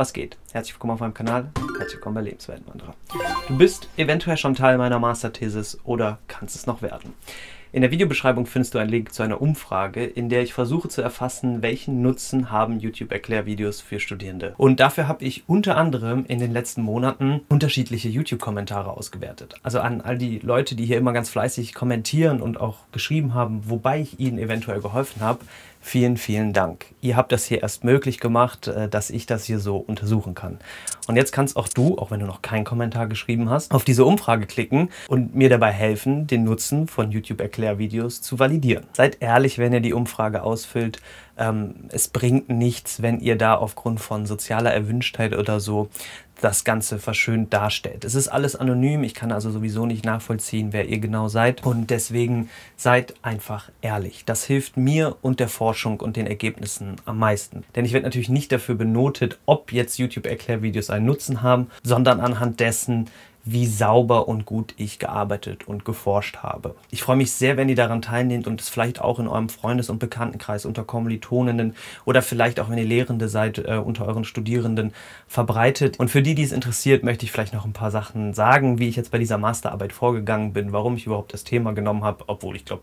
Was geht? Herzlich willkommen auf meinem Kanal, herzlich willkommen bei Lebenswertenwanderer. Du bist eventuell schon Teil meiner Masterthesis oder kannst es noch werden. In der Videobeschreibung findest du einen Link zu einer Umfrage, in der ich versuche zu erfassen, welchen Nutzen haben YouTube-Erklärvideos für Studierende. Und dafür habe ich unter anderem in den letzten Monaten unterschiedliche YouTube-Kommentare ausgewertet. Also an all die Leute, die hier immer ganz fleißig kommentieren und auch geschrieben haben, wobei ich ihnen eventuell geholfen habe. Vielen, vielen Dank. Ihr habt das hier erst möglich gemacht, äh, dass ich das hier so untersuchen kann. Und jetzt kannst auch du, auch wenn du noch keinen Kommentar geschrieben hast, auf diese Umfrage klicken und mir dabei helfen, den Nutzen von YouTube-Erklärvideos zu validieren. Seid ehrlich, wenn ihr die Umfrage ausfüllt. Ähm, es bringt nichts, wenn ihr da aufgrund von sozialer Erwünschtheit oder so das Ganze verschönt darstellt. Es ist alles anonym, ich kann also sowieso nicht nachvollziehen, wer ihr genau seid und deswegen seid einfach ehrlich. Das hilft mir und der Forschung und den Ergebnissen am meisten. Denn ich werde natürlich nicht dafür benotet, ob jetzt YouTube-Erklärvideos einen Nutzen haben, sondern anhand dessen, wie sauber und gut ich gearbeitet und geforscht habe. Ich freue mich sehr, wenn ihr daran teilnehmt und es vielleicht auch in eurem Freundes- und Bekanntenkreis unter Kommilitonenden oder vielleicht auch, wenn ihr Lehrende seid, äh, unter euren Studierenden verbreitet. Und für die, die es interessiert, möchte ich vielleicht noch ein paar Sachen sagen, wie ich jetzt bei dieser Masterarbeit vorgegangen bin, warum ich überhaupt das Thema genommen habe, obwohl ich glaube,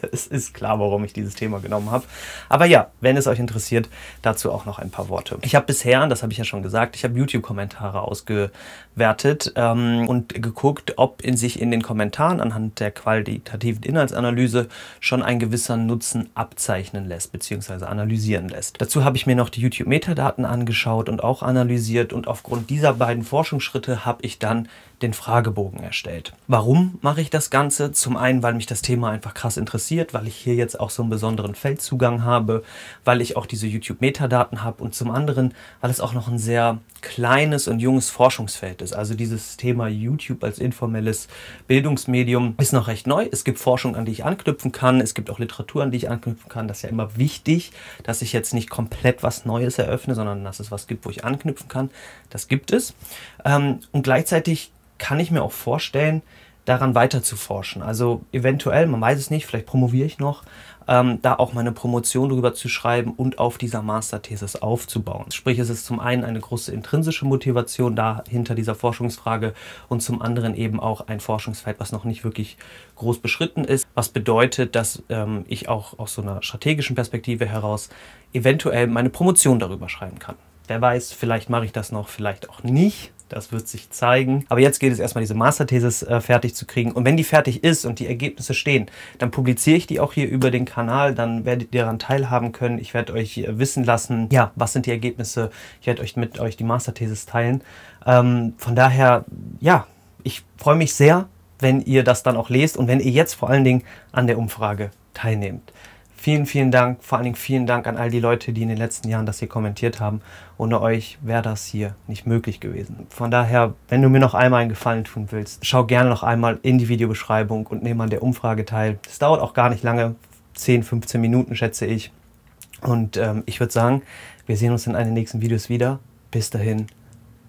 es ist klar, warum ich dieses Thema genommen habe. Aber ja, wenn es euch interessiert, dazu auch noch ein paar Worte. Ich habe bisher, das habe ich ja schon gesagt, ich habe YouTube-Kommentare ausgewertet ähm, und geguckt, ob in sich in den Kommentaren anhand der qualitativen Inhaltsanalyse schon ein gewisser Nutzen abzeichnen lässt bzw. analysieren lässt. Dazu habe ich mir noch die YouTube-Metadaten angeschaut und auch analysiert und aufgrund dieser beiden Forschungsschritte habe ich dann den Fragebogen erstellt. Warum mache ich das Ganze? Zum einen, weil mich das Thema einfach krass interessiert, weil ich hier jetzt auch so einen besonderen Feldzugang habe, weil ich auch diese YouTube-Metadaten habe und zum anderen, weil es auch noch ein sehr kleines und junges Forschungsfeld ist. Also dieses Thema YouTube als informelles Bildungsmedium ist noch recht neu. Es gibt Forschung, an die ich anknüpfen kann. Es gibt auch Literatur, an die ich anknüpfen kann. Das ist ja immer wichtig, dass ich jetzt nicht komplett was Neues eröffne, sondern dass es was gibt, wo ich anknüpfen kann. Das gibt es. Ähm, und gleichzeitig kann ich mir auch vorstellen, daran weiter zu forschen. Also eventuell, man weiß es nicht, vielleicht promoviere ich noch, ähm, da auch meine Promotion darüber zu schreiben und auf dieser Masterthesis aufzubauen. Sprich, es ist zum einen eine große intrinsische Motivation da hinter dieser Forschungsfrage und zum anderen eben auch ein Forschungsfeld, was noch nicht wirklich groß beschritten ist, was bedeutet, dass ähm, ich auch aus so einer strategischen Perspektive heraus eventuell meine Promotion darüber schreiben kann. Wer weiß, vielleicht mache ich das noch, vielleicht auch nicht. Das wird sich zeigen. Aber jetzt geht es erstmal, diese Masterthesis äh, fertig zu kriegen. Und wenn die fertig ist und die Ergebnisse stehen, dann publiziere ich die auch hier über den Kanal. Dann werdet ihr daran teilhaben können. Ich werde euch äh, wissen lassen, ja, was sind die Ergebnisse. Ich werde euch mit euch die Masterthesis teilen. Ähm, von daher, ja, ich freue mich sehr, wenn ihr das dann auch lest und wenn ihr jetzt vor allen Dingen an der Umfrage teilnehmt. Vielen, vielen Dank. Vor allen Dingen vielen Dank an all die Leute, die in den letzten Jahren das hier kommentiert haben. Ohne euch wäre das hier nicht möglich gewesen. Von daher, wenn du mir noch einmal einen Gefallen tun willst, schau gerne noch einmal in die Videobeschreibung und nehme an der Umfrage teil. Es dauert auch gar nicht lange, 10, 15 Minuten schätze ich. Und ähm, ich würde sagen, wir sehen uns in einem nächsten Videos wieder. Bis dahin,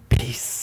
Peace.